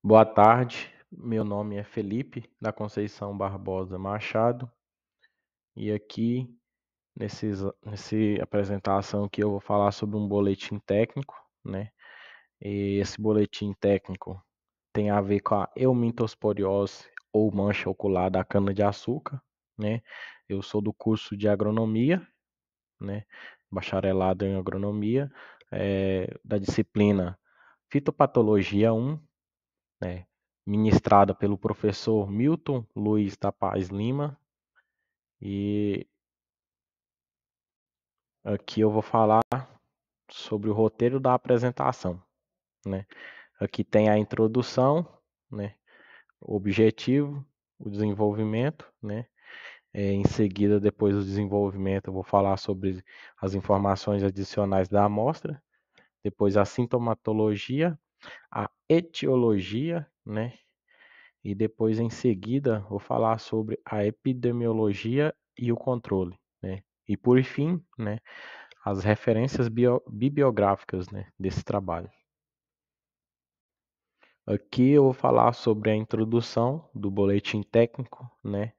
Boa tarde, meu nome é Felipe da Conceição Barbosa Machado e aqui nessa nesse apresentação que eu vou falar sobre um boletim técnico, né? E esse boletim técnico tem a ver com a eumintosporiose ou mancha ocular da cana-de-açúcar, né? Eu sou do curso de agronomia, né? Bacharelado em agronomia, é, da disciplina Fitopatologia 1, né, ministrada pelo professor Milton Luiz da Paz Lima. E aqui eu vou falar sobre o roteiro da apresentação. Né? Aqui tem a introdução, né? o objetivo, o desenvolvimento. Né? É, em seguida, depois do desenvolvimento, eu vou falar sobre as informações adicionais da amostra. Depois a sintomatologia, a etiologia, né? E depois, em seguida, vou falar sobre a epidemiologia e o controle, né? E por fim, né? As referências bio, bibliográficas né, desse trabalho. Aqui eu vou falar sobre a introdução do boletim técnico, né?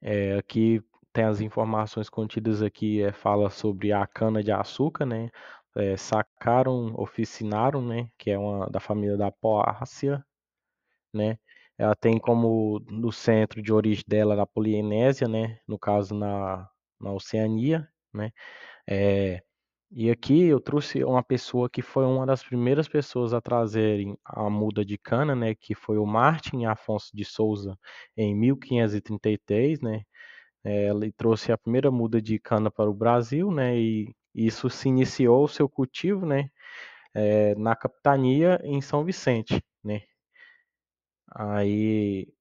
É, aqui tem as informações contidas aqui, é, fala sobre a cana de açúcar, né? é, sacaram, oficinaram, né, que é uma da família da Poácia, né? Ela tem como no centro de origem dela na Polinésia, né, no caso na, na Oceania, né? É, e aqui eu trouxe uma pessoa que foi uma das primeiras pessoas a trazerem a muda de cana, né, que foi o Martin Afonso de Souza em 1533, né? É, ele trouxe a primeira muda de cana para o Brasil, né, e isso se iniciou o seu cultivo, né, é, na capitania em São Vicente, né. Aí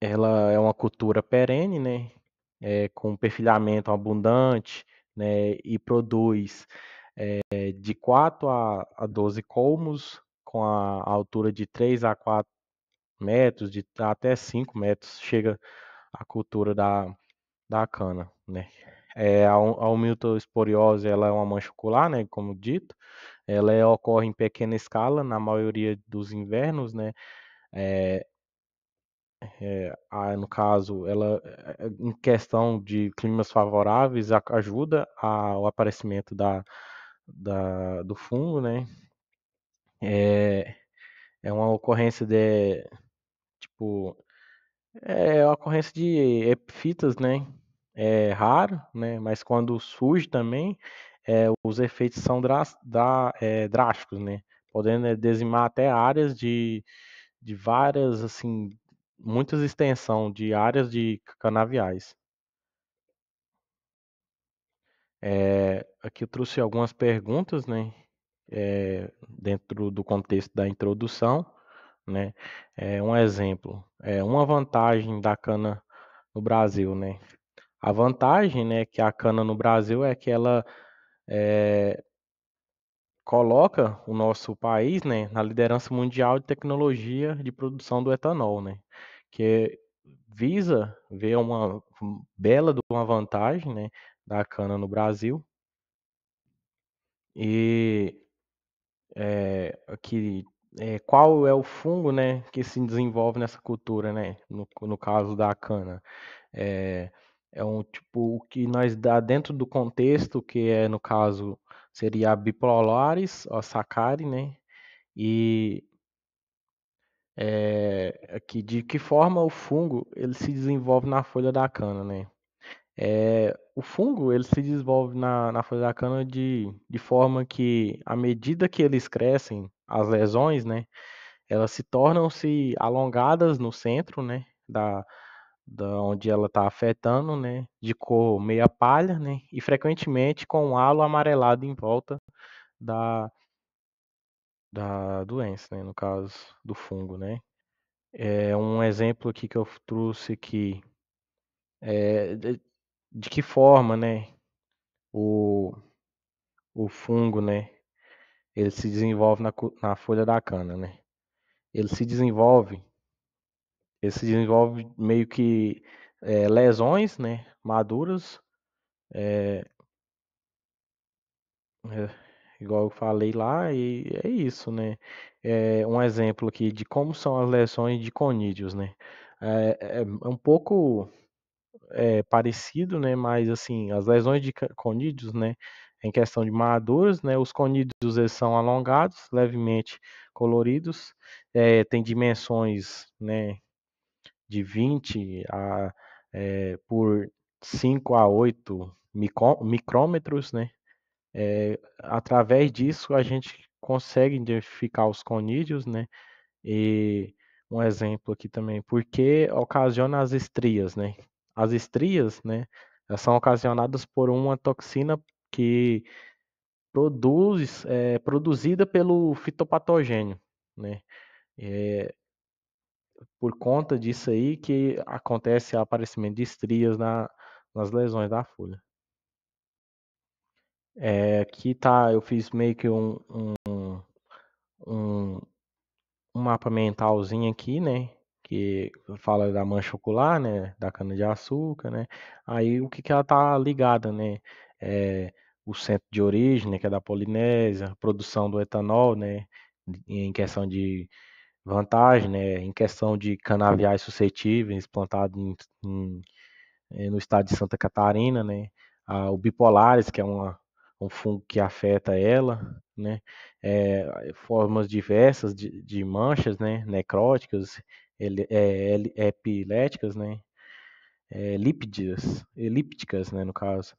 ela é uma cultura perene, né, é, com perfilhamento abundante, né, e produz é, de 4 a, a 12 colmos, com a, altura de 3 a 4 metros, de até 5 metros, chega a cultura da, da cana, né? É, a, a humiltosporiose ela é uma mancha ocular, né, como dito. Ela é, ocorre em pequena escala na maioria dos invernos, né? É, é, a, no caso, ela é, é, em questão de climas favoráveis a, ajuda ao aparecimento da, da, do fungo, né? É, é uma ocorrência de tipo é, é a ocorrência de epifitas, né? é raro, né? Mas quando surge também, é, os efeitos são da, é, eh, drásticos, né? Podendo né, desimar até áreas de, de várias, assim, muitas extensão de áreas de canaviais. É, aqui eu trouxe algumas perguntas, né? É, dentro do contexto da introdução, né? É, um exemplo, é uma vantagem da cana no Brasil, né? A vantagem, né, que a cana no Brasil é que ela é, coloca o nosso país, né, na liderança mundial de tecnologia de produção do etanol, né, que visa ver uma bela uma vantagem, né, da cana no Brasil. E é, que é, qual é o fungo né, que se desenvolve nessa cultura, né, no, no caso da cana. É, é um tipo o que nós dá dentro do contexto, que é no caso seria a bipolares, a sacari, né? E é, aqui de que forma o fungo ele se desenvolve na folha da cana, né? É, o fungo ele se desenvolve na, na folha da cana de, de forma que à medida que eles crescem, as lesões, né? Elas se tornam se alongadas no centro, né? Da, da onde ela está afetando, né, de cor meia palha, né, e frequentemente com um halo amarelado em volta da, da doença, né, no caso do fungo, né. É um exemplo aqui que eu trouxe que é, de, de que forma, né, o, o fungo, né, ele se desenvolve na, na folha da cana, né. Ele se desenvolve esse se desenvolve meio que é, lesões, né? Maduras. É, é, igual eu falei lá, e é isso, né? É um exemplo aqui de como são as lesões de conídeos, né? É, é, é um pouco é, parecido, né? Mas assim, as lesões de conídeos, né? Em questão de maduras, né? Os conídeos eles são alongados, levemente coloridos, é, tem dimensões, né? de 20 a, é, por 5 a 8 micrômetros, né? É, através disso a gente consegue identificar os conídeos, né? E um exemplo aqui também, porque ocasiona as estrias, né? As estrias, né? São ocasionadas por uma toxina que produz, é, produzida pelo fitopatogênio, né? É, por conta disso aí que acontece o aparecimento de estrias na, nas lesões da folha. É, aqui tá, eu fiz meio que um, um, um, um mapa mentalzinho aqui, né? que fala da mancha ocular, né, da cana de açúcar, né. Aí o que que ela tá ligada, né? É, o centro de origem, né, que é da Polinésia, produção do etanol, né, em questão de vantagem né, em questão de canaviais suscetíveis plantados em, em, eh, no estado de Santa Catarina, né, a, o bipolares, que é uma, um fungo que afeta ela, né, é, formas diversas de, de, manchas né, necróticas, ele, é, epiléticas, né, é, lípidas, elípticas, né, no caso,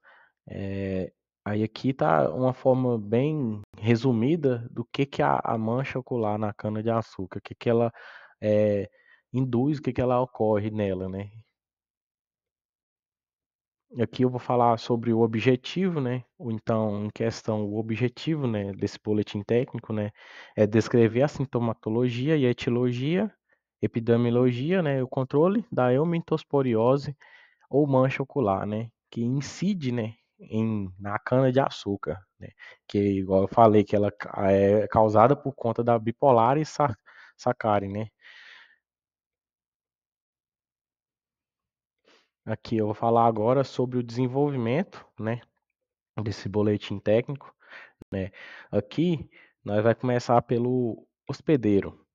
é, Aí aqui tá uma forma bem resumida do que, que a, a mancha ocular na cana-de-açúcar, o que, que ela é, induz, o que, que ela ocorre nela, né? Aqui eu vou falar sobre o objetivo, né? Ou então, em questão, o objetivo né, desse boletim técnico, né? É descrever a sintomatologia e a etiologia, epidemiologia, né? O controle da eumintosporiose ou mancha ocular, né? Que incide, né? em, na cana de açúcar, né? que igual eu falei que ela é causada por conta da bipolar e sac né? Aqui eu vou falar agora sobre o desenvolvimento, né, desse boletim técnico, né? Aqui nós vai começar pelo hospedeiro.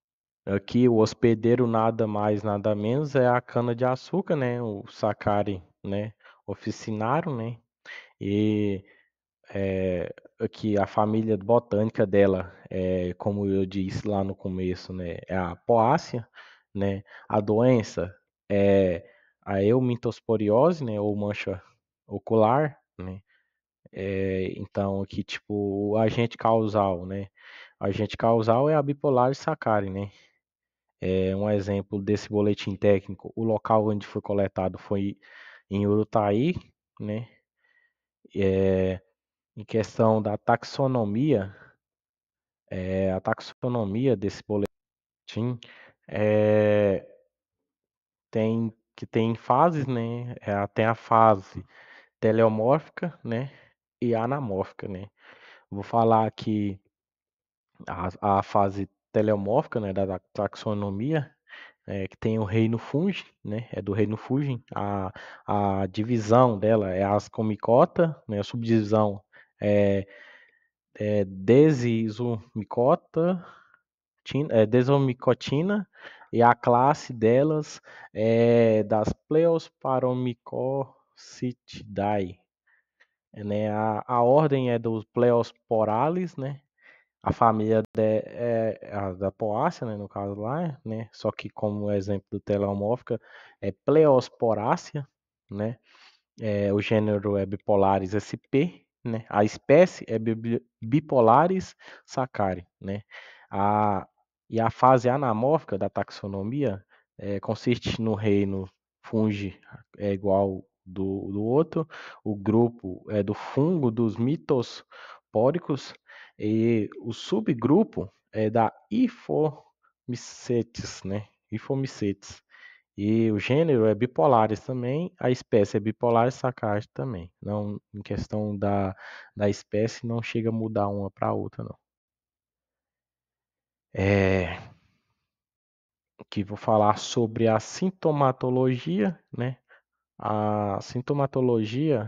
Aqui o hospedeiro nada mais nada menos é a cana de açúcar, né, o sacare, né, oficinário, né, e é, eh, aqui a família botânica dela, é, como eu disse lá no começo, né, é a poácia, né? A doença é a eumintosporiose, né, ou mancha ocular, né? É, então aqui tipo o agente causal, né? O agente causal é a bipolar saccharin, né? É, um exemplo desse boletim técnico, o local onde foi coletado foi em Urutaí, né? é, em questão da taxonomia, é, a taxonomia desse boletim é, tem que tem fases, né? É, tem a fase teleomórfica, né? E anamórfica, né? Vou falar aqui a, a fase teleomórfica, né? Da taxonomia, é, que tem o reino Fuji, né? É do reino Fuji. A, a divisão dela é as Comicota, né? A subdivisão é, é é, Desomicotina e a classe delas é das Pleosparomicocitidae. Né? A, a ordem é dos Pleosporales, né? a família de, é, é a da poácea, né, no caso lá, né, só que como exemplo do teleomórfica, é pleosporácea, né, é, o gênero é Bipolaris sp, né, a espécie é Bipolaris sacari, né, a, e a fase anamórfica da taxonomia é, consiste no reino fungi é igual do, do outro, o grupo é do fungo dos mitospóricos, e o subgrupo é da Ifomicetes, né? Ifomicetes. E o gênero é bipolares também, a espécie é bipolar e também. Não, em questão da, da espécie, não chega a mudar uma para outra, não. É, que vou falar sobre a sintomatologia, né? A sintomatologia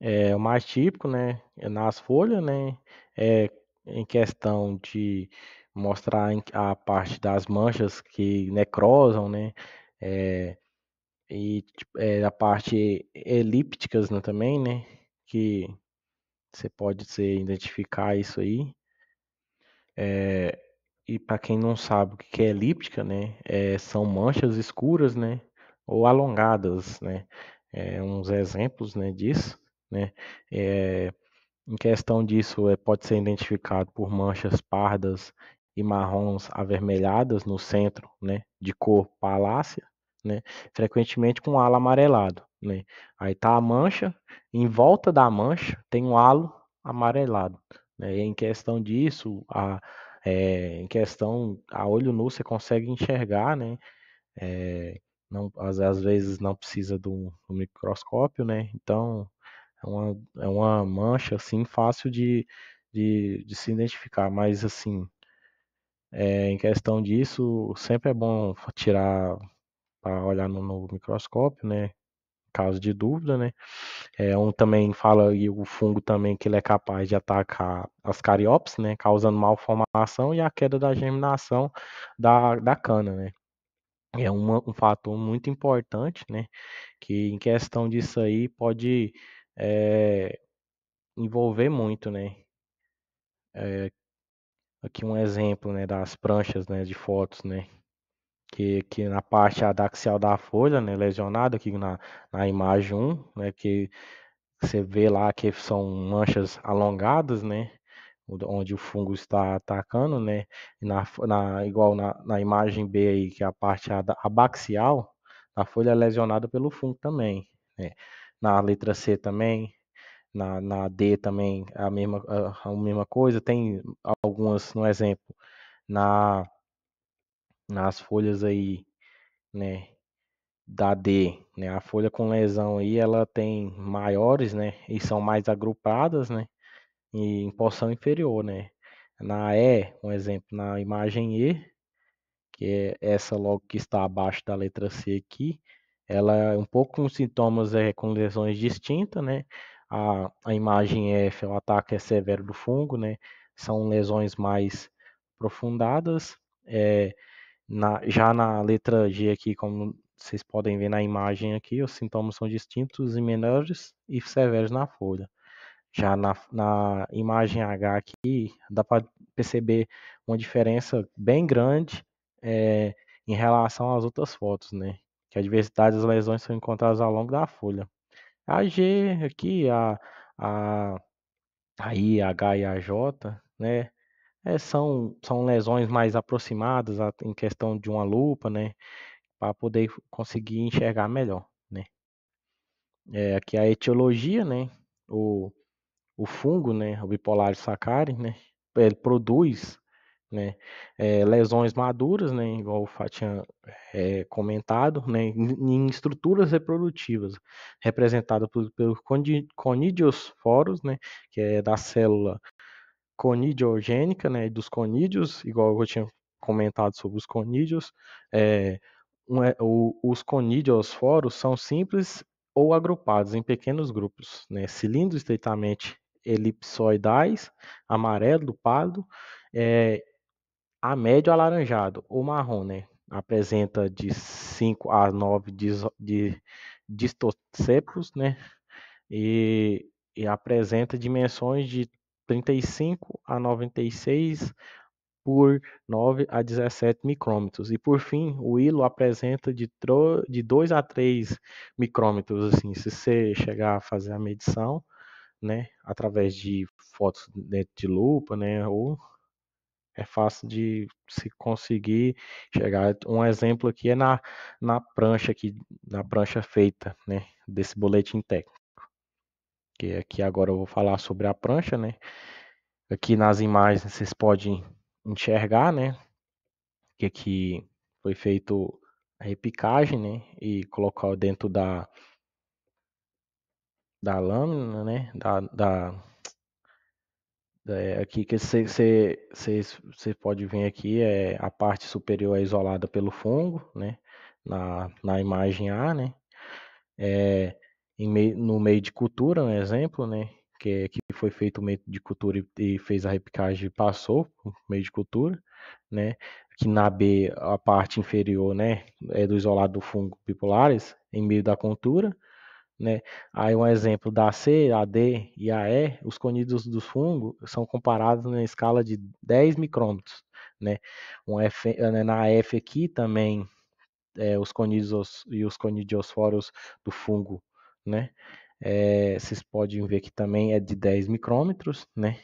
é o mais típico, né? É nas folhas, né? é, em questão de mostrar a parte das manchas que necrosam, né? É, e tipo, é, a parte elípticas né, também, né? Que você pode ser, identificar isso aí. É, e para quem não sabe o que é elíptica, né? É, são manchas escuras, né? Ou alongadas, né? É, uns exemplos né, disso, né? é em questão disso, é, pode ser identificado por manchas pardas e marrons avermelhadas no centro, né, de cor palácia, né, frequentemente com halo amarelado. Né. Aí está a mancha, em volta da mancha tem um halo amarelado. Né. Em questão disso, a, é, em questão a olho nu você consegue enxergar, né, é, não, às, às, vezes não precisa do, do microscópio, né, então é uma, é uma mancha assim fácil de, de, de se identificar, mas assim, é, em questão disso, sempre é bom tirar para olhar no, no, microscópio, né? Caso de dúvida, né? É, um também fala e o fungo também que ele é capaz de atacar as cariopes, né? Causando malformação e a queda da germinação da, da cana, né? É uma, um fator muito importante, né? Que em questão disso aí pode é, envolver muito, né? É, aqui um exemplo, né, das pranchas, né, de fotos, né? Que que na parte adaxial da folha, né, lesionada aqui na, na imagem 1, né, que você vê lá que são manchas alongadas, né? Onde o fungo está atacando, né? Na, na, igual na, na imagem B aí, que é a parte abaxial, a folha é lesionada pelo fungo também, né? na letra C também, na, na D também a mesma, a, a mesma coisa, tem algumas no exemplo na nas folhas aí, né, da D, né, a folha com lesão aí ela tem maiores, né, e são mais agrupadas, né, e em porção inferior, né. Na E, um exemplo, na imagem E, que é essa logo que está abaixo da letra C aqui, ela é um pouco com sintomas é, com lesões distintas, né? A, a imagem F, é, é, o ataque é severo do fungo, né? São lesões mais aprofundadas. É, eh, na, já na letra G aqui, como vocês podem ver na imagem aqui, os sintomas são distintos e menores e severos na folha. Já na, na imagem H aqui, dá para perceber uma diferença bem grande é, em relação às outras fotos, né? que a diversidade das lesões são encontradas ao longo da folha. A G aqui, a, a, a I, a H e a J, né? É, são, são lesões mais aproximadas a, em questão de uma lupa, né? Para poder conseguir enxergar melhor, né? É, aqui a etiologia, né? O, o fungo, né? O bipolar saccharine, né? Ele produz né? É, lesões maduras, né? Igual o Fá tinha é, comentado, né? Em estruturas reprodutivas, representadas por, pelos conidiosporos, né? Que é da célula conidiogênica, né? Dos conídeos, igual eu tinha comentado sobre os conídeos. Eh, é, um, o, os conidiosporos são simples ou agrupados em pequenos grupos, né? Cilindros estreitamente elipsoidais, amarelo pálido, é, a médio alaranjado, o marrom, né? Apresenta de 5 a 9 de distocepos, né? E, e apresenta dimensões de 35 a 96 por 9 a 17 micrômetros. E por fim, o hilo apresenta de, tro... de 2 a 3 micrômetros, assim, se você chegar a fazer a medição, né, através de fotos dentro de lupa, né, ou é fácil de se conseguir chegar. Um exemplo aqui é na, na prancha aqui, na prancha feita, né, desse boletim técnico. Que aqui agora eu vou falar sobre a prancha, né? Aqui nas imagens vocês podem enxergar, né, que aqui foi feito a repicagem, né, e colocar dentro da da lâmina, né, da, da é, aqui que você pode ver aqui é a parte superior é isolada pelo fungo, né? Na, na imagem A, né? É, meio no meio de cultura, um exemplo, né? Que, que foi feito o meio de cultura e, e fez a repicagem e passou o meio de cultura, né? Que na B a parte inferior, né? É do isolado do fungo bipolares em meio da cultura né? Aí um exemplo da C, a D e a E, os conídeos dos fungos são comparados na escala de 10 micrômetros. Né? Um F, né, na F aqui também é, os conídeos e os conidiosforos do fungo, né? É, vocês podem ver que também é de 10 micrômetros, né?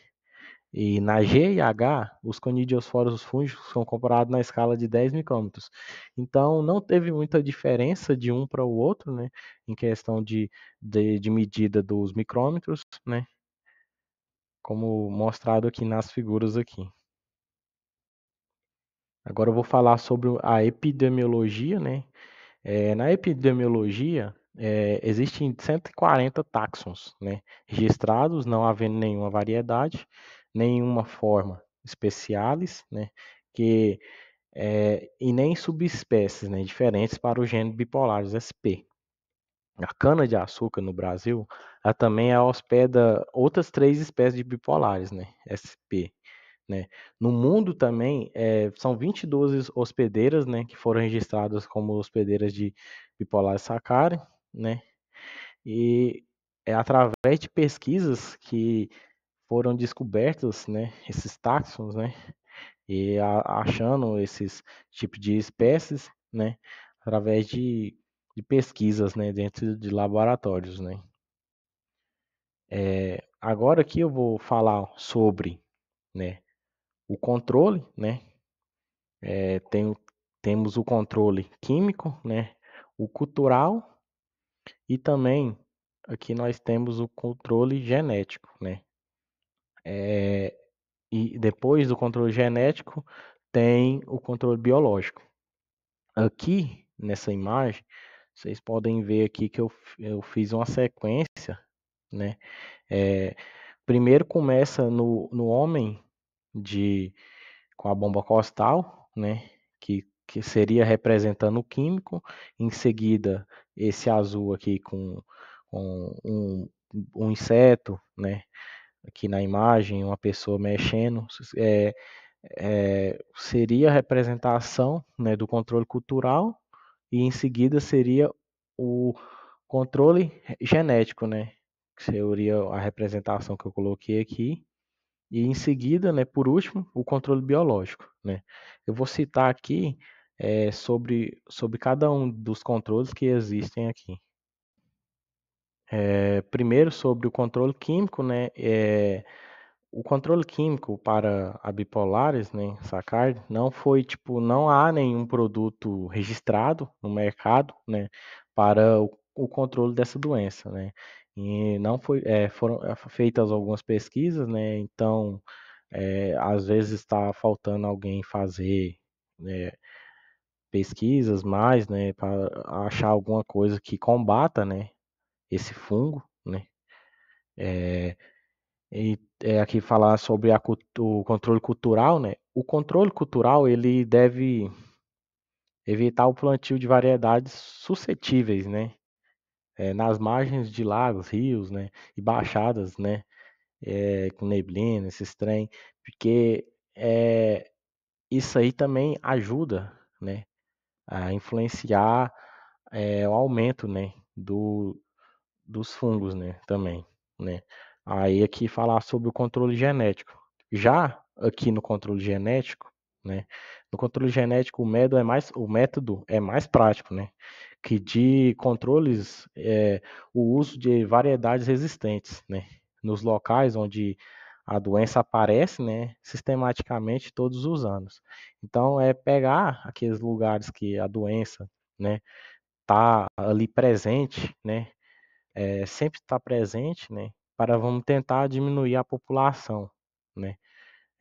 E na G e H, os conidiosforos fúngicos são comparados na escala de 10 micrômetros. Então, não teve muita diferença de um para o outro, né, em questão de, de, de, medida dos micrômetros, né, como mostrado aqui nas figuras aqui. Agora eu vou falar sobre a epidemiologia, né. É, na epidemiologia, é, existem 140 táxons, né, registrados, não havendo nenhuma variedade, nenhuma forma especialis, né, que, é, e nem subespécies né, diferentes para o gênero bipolares SP. A cana-de-açúcar no Brasil ela também hospeda outras três espécies de bipolares, né, SP. Né. No mundo também é, são 22 hospedeiras né, que foram registradas como hospedeiras de bipolares sacari, né, e é através de pesquisas que foram descobertos, né, esses táxons, né, e a, achando esses tipos de espécies, né, através de, de pesquisas, né, dentro de laboratórios, né. É, agora aqui eu vou falar sobre, né, o controle, né, é, tem, temos o controle químico, né, o cultural e também aqui nós temos o controle genético, né. É, e depois do controle genético, tem o controle biológico. Aqui, nessa imagem, vocês podem ver aqui que eu, eu fiz uma sequência, né? É, primeiro começa no, no homem de com a bomba costal, né? Que, que seria representando o químico. Em seguida, esse azul aqui com, com um, um inseto, né? aqui na imagem, uma pessoa mexendo, é, é, seria a representação né, do controle cultural e em seguida seria o controle genético, né? Que seria a representação que eu coloquei aqui. E em seguida, né, por último, o controle biológico, né? Eu vou citar aqui é, sobre, sobre cada um dos controles que existem aqui. É, primeiro sobre o controle químico, né? É, o controle químico para a bipolares, né, Sacard, não foi tipo, não há nenhum produto registrado no mercado, né, para o, o controle dessa doença, né? E não foi, é, foram feitas algumas pesquisas, né? Então, é, às vezes está faltando alguém fazer né, pesquisas mais, né, para achar alguma coisa que combata, né, esse fungo, né? É, e é aqui falar sobre a, o controle cultural, né? O controle cultural ele deve evitar o plantio de variedades suscetíveis, né? É, nas margens de lagos, rios, né? E baixadas, né? É, com neblina, esse trem, porque é, isso aí também ajuda, né? A influenciar é, o aumento, né? Do, dos fungos, né, também, né. Aí aqui é falar sobre o controle genético. Já aqui no controle genético, né, no controle genético o método é mais, o método é mais prático, né, que de controles é, o uso de variedades resistentes, né, nos locais onde a doença aparece, né, sistematicamente todos os anos. Então é pegar aqueles lugares que a doença, né, tá ali presente, né, é, sempre estar tá presente, né? Para vamos tentar diminuir a população, né?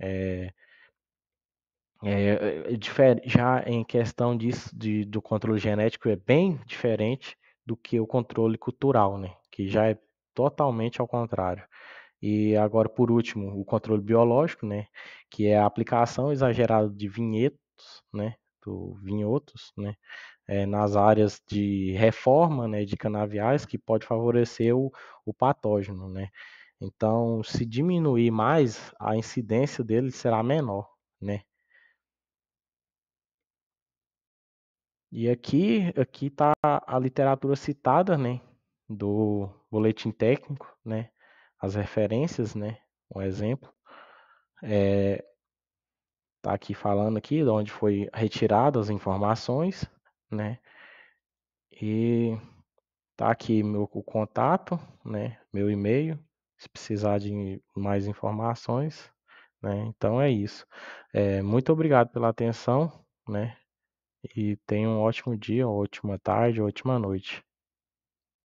É, é, já em questão disso, de, do controle genético, é bem diferente do que o controle cultural, né? Que já é totalmente ao contrário. E agora, por último, o controle biológico, né? Que é a aplicação exagerada de vinhetos, né? Do vinhotos, né? é, nas áreas de reforma né, de canaviais que pode favorecer o, o patógeno. Né? Então, se diminuir mais, a incidência dele será menor. Né? E aqui aqui está a literatura citada né, do boletim técnico, né, as referências, né, um exemplo. É, tá aqui falando aqui de onde foi retiradas as informações né? E tá aqui meu contato, né? Meu e-mail, se precisar de mais informações, né? Então é isso. É, muito obrigado pela atenção, né? E tenha um ótimo dia, ótima tarde, ótima noite.